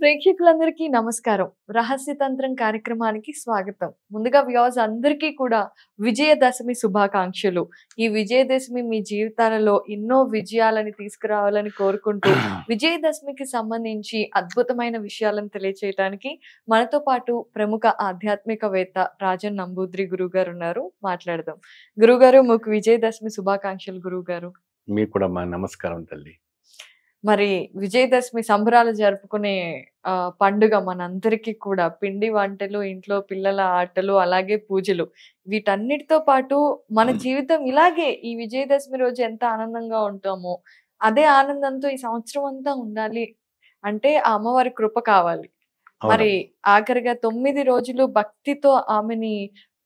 ప్రేక్షకులందరికీ నమస్కారం రహస్య తంత్రం కార్యక్రమానికి స్వాగతం ముందుగా వ్యూవర్స్ అందరికీ కూడా విజయదశమి శుభాకాంక్షలు ఈ విజయదశమి మీ జీవితాలలో ఎన్నో విజయాలని తీసుకురావాలని కోరుకుంటూ విజయదశమికి సంబంధించి అద్భుతమైన విషయాలను తెలియచేయడానికి మనతో పాటు ప్రముఖ ఆధ్యాత్మికవేత్త రాజన్ నంబూద్రి గురువు గారు ఉన్నారు మాట్లాడదాం గురుగారు మీకు విజయదశమి శుభాకాంక్షలు గురువు గారు మీకు కూడా మా నమస్కారం తల్లి మరి విజయదశమి సంబరాలు జరుపుకునే పండుగ మనందరికీ కూడా పిండి వంటలు ఇంట్లో పిల్లల ఆటలు అలాగే పూజలు వీటన్నిటితో పాటు మన జీవితం ఇలాగే ఈ విజయదశమి రోజు ఎంత ఆనందంగా ఉంటామో అదే ఆనందంతో ఈ సంవత్సరం అంతా ఉండాలి అంటే ఆ అమ్మవారి కృప కావాలి మరి ఆఖరిగా తొమ్మిది రోజులు భక్తితో ఆమెని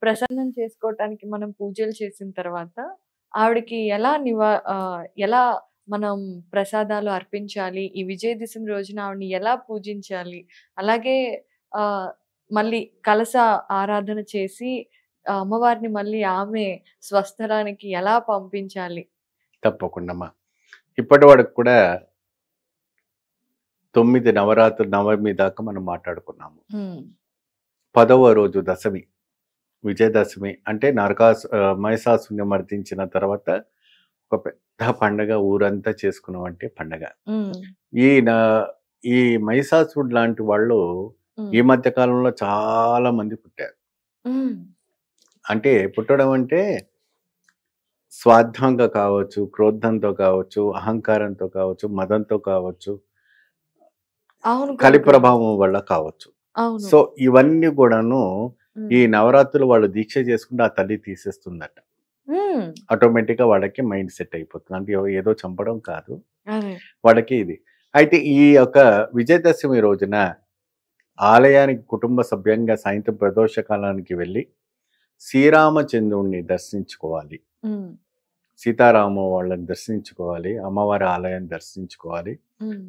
ప్రసన్నం చేసుకోవటానికి మనం పూజలు చేసిన తర్వాత ఆవిడకి ఎలా నివా ఎలా మనం ప్రసాదాలు అర్పించాలి ఈ విజయదశమి రోజున ఆవిడని ఎలా పూజించాలి అలాగే ఆ మళ్ళీ కలస ఆరాధన చేసి అమ్మవారిని మళ్ళీ ఆమె స్వస్థలానికి ఎలా పంపించాలి తప్పకుండా ఇప్పటి వరకు కూడా తొమ్మిది నవరాత్రి నవమి దాకా మనం మాట్లాడుకున్నాము పదవ రోజు దశమి విజయదశమి అంటే నరకాసు మహిషాసుని మర్దించిన తర్వాత ఒక పెద్ద పండగ ఊరంతా చేసుకున్నాం అంటే పండగ ఈ ఈ మైసాసుడ్ లాంటి వాళ్ళు ఈ మధ్య కాలంలో చాలా మంది పుట్టారు అంటే పుట్టడం అంటే స్వార్థంగా కావచ్చు క్రోధంతో కావచ్చు అహంకారంతో కావచ్చు మదంతో కావచ్చు కలి ప్రభావం వల్ల కావచ్చు సో ఇవన్నీ కూడాను ఈ నవరాత్రులు వాళ్ళు దీక్ష చేసుకుంటే ఆ తల్లి తీసేస్తుందట ఆటోమేటిక్గా వాడకి మైండ్ సెట్ అయిపోతుంది అంటే ఏదో చంపడం కాదు వాడకి ఇది అయితే ఈ యొక్క విజయదశమి రోజున ఆలయానికి కుటుంబ సభ్యంగా సాయంత్రం ప్రదోషకాలానికి వెళ్ళి శ్రీరామచంద్రుణ్ణి దర్శించుకోవాలి సీతారామ వాళ్ళని దర్శించుకోవాలి అమ్మవారి ఆలయాన్ని దర్శించుకోవాలి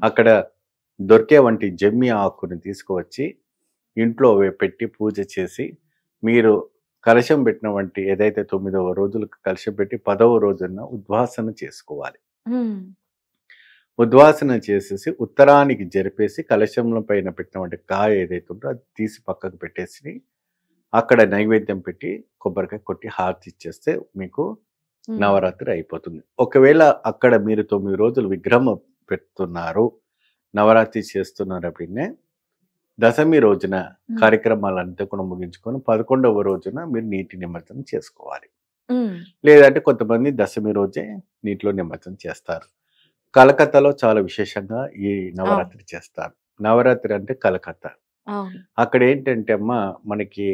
అక్కడ దొరికే వంటి జమ్మి ఆకుని తీసుకువచ్చి ఇంట్లో పెట్టి పూజ చేసి మీరు కలశం పెట్టిన వంటి ఏదైతే తొమ్మిదవ రోజులకు కలశం పెట్టి పదవ రోజున ఉద్వాసన చేసుకోవాలి ఉద్వాసన చేసేసి ఉత్తరానికి జరిపేసి కలశం పైన పెట్టినటువంటి కాయ ఏదైతే ఉందో అది తీసి పక్కకు పెట్టేసి అక్కడ నైవేద్యం పెట్టి కొబ్బరికాయ కొట్టి హారతి ఇచ్చేస్తే మీకు నవరాత్రి అయిపోతుంది ఒకవేళ అక్కడ మీరు తొమ్మిది రోజులు విగ్రహం పెడుతున్నారు నవరాత్రి చేస్తున్నారు అప్పుడే దశమి రోజున కార్యక్రమాలంతా కూడా ముగించుకొని పదకొండవ రోజున మీరు నీటి నిమజ్జనం చేసుకోవాలి లేదంటే కొంతమంది దశమి రోజే నీటిలో నిమజ్జనం చేస్తారు కలకత్తాలో చాలా విశేషంగా ఈ నవరాత్రి చేస్తారు నవరాత్రి అంటే కలకత్తా అక్కడ ఏంటంటే అమ్మ మనకి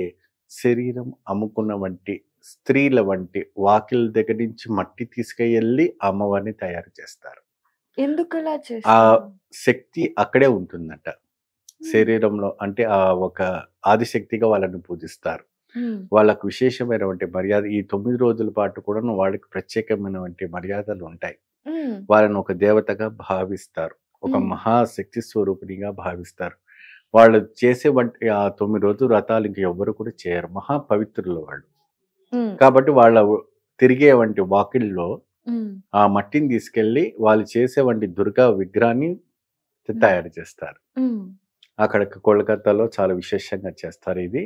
శరీరం అమ్ముకున్న వంటి స్త్రీల వంటి వాకిల దగ్గర నుంచి మట్టి తీసుకెళ్ళి అమ్మవారిని తయారు చేస్తారు ఎందుకు ఆ శక్తి అక్కడే ఉంటుందట శరీరంలో అంటే ఆ ఒక ఆదిశక్తిగా వాళ్ళని పూజిస్తారు వాళ్ళకు విశేషమైనటువంటి మర్యాద ఈ తొమ్మిది రోజుల పాటు కూడా వాళ్ళకి ప్రత్యేకమైనటువంటి మర్యాదలు ఉంటాయి వాళ్ళని ఒక దేవతగా భావిస్తారు ఒక మహాశక్తి స్వరూపిణిగా భావిస్తారు వాళ్ళు చేసే వంటి ఆ తొమ్మిది రోజులు వ్రతాలు ఇంక ఎవ్వరు కూడా చేయరు మహా పవిత్రులు వాళ్ళు కాబట్టి వాళ్ళ తిరిగే వంటి వాకిల్లో ఆ మట్టిని తీసుకెళ్లి వాళ్ళు చేసే వంటి దుర్గా విగ్రహాన్ని తయారు చేస్తారు అక్కడ కోల్కత్తాలో చాలా విశేషంగా చేస్తారు ఇది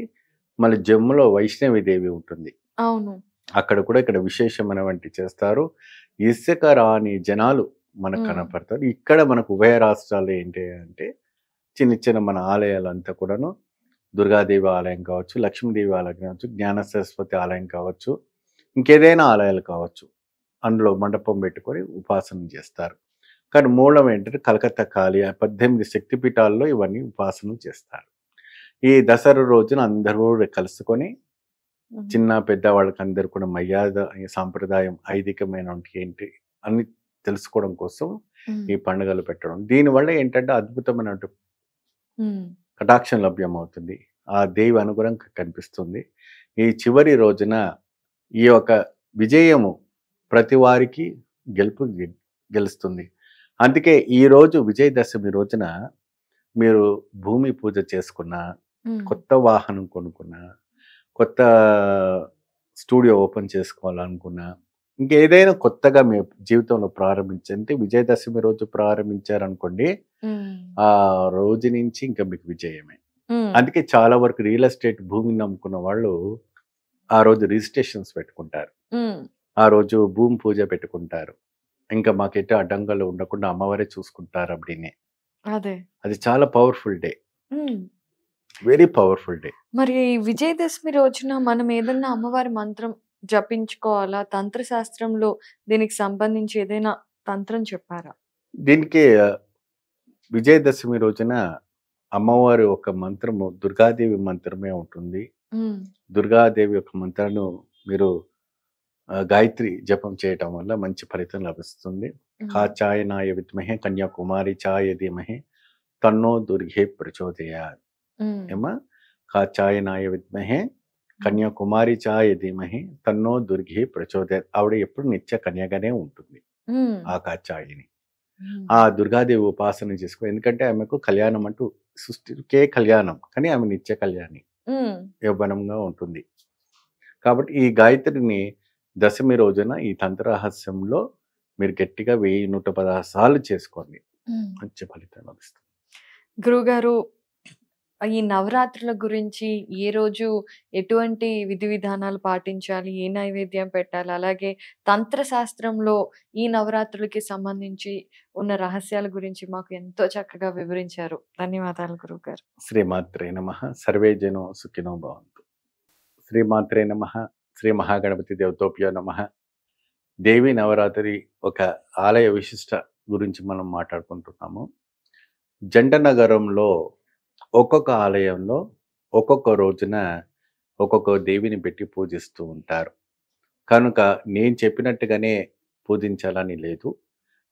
మన జమ్ములో వైష్ణవి దేవి ఉంటుంది అవును అక్కడ కూడా ఇక్కడ విశేషమైన వంటి చేస్తారు ఇసుక రాని జనాలు మనకు కనపడతారు ఇక్కడ మనకు ఉభయ రాష్ట్రాలు ఏంటి అంటే చిన్న చిన్న మన ఆలయాలు అంతా కూడాను దుర్గాదేవి ఆలయం కావచ్చు లక్ష్మీదేవి ఆలయం కావచ్చు జ్ఞాన సరస్వతి ఆలయం కావచ్చు ఇంకేదైనా ఆలయాలు కావచ్చు అందులో మండపం పెట్టుకొని ఉపాసన చేస్తారు కానీ మూలం ఏంటంటే కలకత్తా ఖాళీ పద్దెనిమిది శక్తిపీఠాల్లో ఇవన్నీ ఉపాసన చేస్తారు ఈ దసరా రోజున అందరూ కలుసుకొని చిన్న పెద్ద వాళ్ళకి అందరు కూడా మర్యాద సాంప్రదాయం ఐదికమైన ఏంటి అని తెలుసుకోవడం కోసం ఈ పండుగలు పెట్టడం దీనివల్ల ఏంటంటే అద్భుతమైన కటాక్షం లభ్యం అవుతుంది ఆ దేవి అనుగ్రహం కనిపిస్తుంది ఈ చివరి రోజున ఈ యొక్క విజయము ప్రతి వారికి గెలుపు గెలుస్తుంది అందుకే ఈ రోజు విజయదశమి రోజున మీరు భూమి పూజ చేసుకున్న కొత్త వాహనం కొనుక్కున్న కొత్త స్టూడియో ఓపెన్ చేసుకోవాలనుకున్నా ఇంకేదైనా కొత్తగా మీ జీవితంలో ప్రారంభించండి విజయదశమి రోజు ప్రారంభించారనుకోండి ఆ రోజు నుంచి ఇంకా మీకు విజయమే అందుకే చాలా వరకు రియల్ ఎస్టేట్ భూమిని నమ్ముకున్న వాళ్ళు ఆ రోజు రిజిస్ట్రేషన్స్ పెట్టుకుంటారు ఆ రోజు భూమి పూజ పెట్టుకుంటారు ఇంకా మాకైతే అడ్డంగాలు ఉండకుండా అమ్మవారే చూసుకుంటారు అప్పుడే అదే అది చాలా powerful day very powerful day మరి విజయదశమి రోజున మనం ఏదన్నా అమ్మవారి మంత్రం జపించుకోవాలా తంత్ర శాస్త్రంలో దీనికి సంబంధించి ఏదైనా తంత్రం చెప్పారా దీనికి విజయదశమి రోజున అమ్మవారి ఒక మంత్రము దుర్గాదేవి మంత్రమే ఉంటుంది దుర్గాదేవి యొక్క మంత్రాన్ని మీరు గాయత్రి జపం చేయటం వల్ల మంచి ఫలితం లభిస్తుంది కా చాయ నాయ విద్మహే కన్యాకుమారి చాయ ధీమహే తన్నో దుర్గే ప్రచోదయాత్ ఏమా చాయ నాయ విద్మహే కన్యాకుమారి చాయ ధీమహే తన్నో దుర్గే ప్రచోదయాత్ ఆవిడ ఎప్పుడు నిత్య కన్యగానే ఉంటుంది ఆ కాచాయిని ఆ దుర్గాదేవి ఉపాసన చేసుకో ఎందుకంటే ఆమెకు కళ్యాణం అంటూ సృష్టికే కళ్యాణం కానీ ఆమె నిత్య కళ్యాణి యవ్వనంగా ఉంటుంది కాబట్టి ఈ గాయత్రిని దశమి రోజున ఈ తంత్ర రహస్యంలో మీరు గట్టిగా వెయ్యి నూట పదహారు సార్లు చేసుకోండి మంచి ఫలితం లభిస్తుంది గురుగారు ఈ నవరాత్రుల గురించి ఏ రోజు ఎటువంటి విధి విధానాలు పాటించాలి ఏ నైవేద్యం పెట్టాలి అలాగే తంత్రశాస్త్రంలో ఈ నవరాత్రులకి సంబంధించి ఉన్న రహస్యాల గురించి మాకు ఎంతో చక్కగా వివరించారు ధన్యవాదాలు గురుగారు శ్రీమాత్రే నమ సర్వే జనో సుఖినో భవంతు శ్రీమాత్రే నమ శ్రీ మహాగణపతి దేవతోప్యో నమ దేవి నవరాత్రి ఒక ఆలయ విశిష్ట గురించి మనం మాట్లాడుకుంటున్నాము జంట నగరంలో ఒక్కొక్క ఆలయంలో ఒక్కొక్క రోజున ఒక్కొక్క దేవిని పెట్టి పూజిస్తూ ఉంటారు కనుక నేను చెప్పినట్టుగానే పూజించాలని లేదు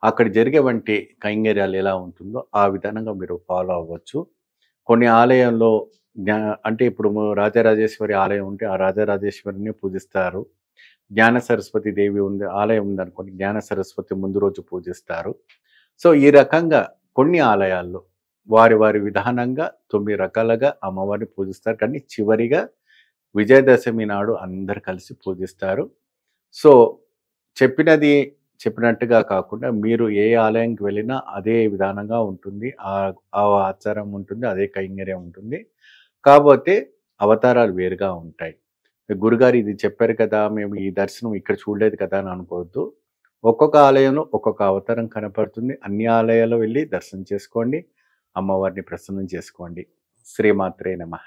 అక్కడ జరిగే వంటి కైంగర్యాలు ఎలా ఉంటుందో ఆ విధానంగా మీరు ఫాలో అవ్వచ్చు కొన్ని ఆలయంలో జ్ఞా అంటే ఇప్పుడు రాజరాజేశ్వరి ఆలయం ఉంటే ఆ రాజరాజేశ్వరిని పూజిస్తారు జ్ఞాన సరస్వతి దేవి ఉంది ఆలయం ఉందనుకోండి జ్ఞాన సరస్వతి ముందు రోజు పూజిస్తారు సో ఈ రకంగా కొన్ని ఆలయాల్లో వారి వారి విధానంగా తొమ్మిది రకాలుగా అమ్మవారిని పూజిస్తారు కానీ చివరిగా విజయదశమి నాడు అందరు కలిసి పూజిస్తారు సో చెప్పినది చెప్పినట్టుగా కాకుండా మీరు ఏ ఆలయంకి వెళ్ళినా అదే విధానంగా ఉంటుంది ఆ ఆచారం ఉంటుంది అదే కైంగర్యం ఉంటుంది కాకపోతే అవతారాలు వేరుగా ఉంటాయి గురుగారు ఇది చెప్పారు కదా మేము ఈ దర్శనం ఇక్కడ చూడలేదు కదా అని అనుకోవద్దు ఒక్కొక్క ఆలయంలో ఒక్కొక్క అవతారం కనపడుతుంది అన్ని ఆలయాల్లో వెళ్ళి దర్శనం చేసుకోండి అమ్మవారిని ప్రసన్నం చేసుకోండి శ్రీమాత్రే నమ